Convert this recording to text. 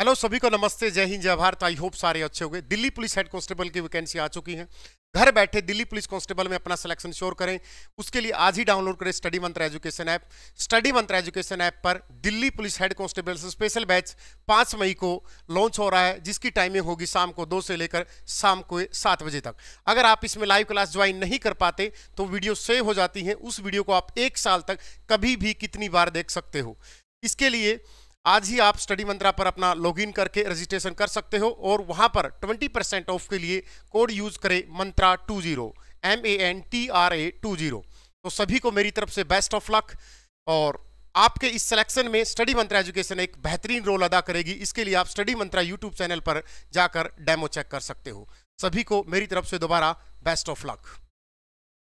hello सभी को नमस्ते जय हिंद जय भारत आई होप सारे अच्छे हो गए दिल्ली पुलिस हेड कांस्टेबल की वैकेंसी आ चुकी है घर बैठे दिल्ली पुलिस कांस्टेबल में अपना सिलेक्शन श्योर करें उसके लिए आज ही डाउनलोड करें study Mantra education app study Mantra education app पर दिल्ली पुलिस हेड कांस्टेबल से स्पेशल बैच पाँच मई को लॉन्च हो रहा है जिसकी टाइमिंग होगी शाम को दो से लेकर शाम को सात बजे तक अगर आप इसमें लाइव क्लास ज्वाइन नहीं कर पाते तो वीडियो सेव हो जाती है उस वीडियो को आप एक साल तक कभी भी कितनी बार देख सकते हो इसके लिए आज ही आप स्टडी मंत्रा पर अपना लॉगिन करके रजिस्ट्रेशन कर सकते हो और वहां पर 20 परसेंट ऑफ के लिए कोड यूज करें Mantra two zero M A N T R A two zero तो सभी को मेरी तरफ से बेस्ट ऑफ लक और आपके इस सिलेक्शन में स्टडी मंत्रा एजुकेशन एक बेहतरीन रोल अदा करेगी इसके लिए आप स्टडी मंत्रा यूट्यूब चैनल पर जाकर डेमो चेक कर सकते हो सभी को मेरी तरफ से दोबारा बेस्ट ऑफ लक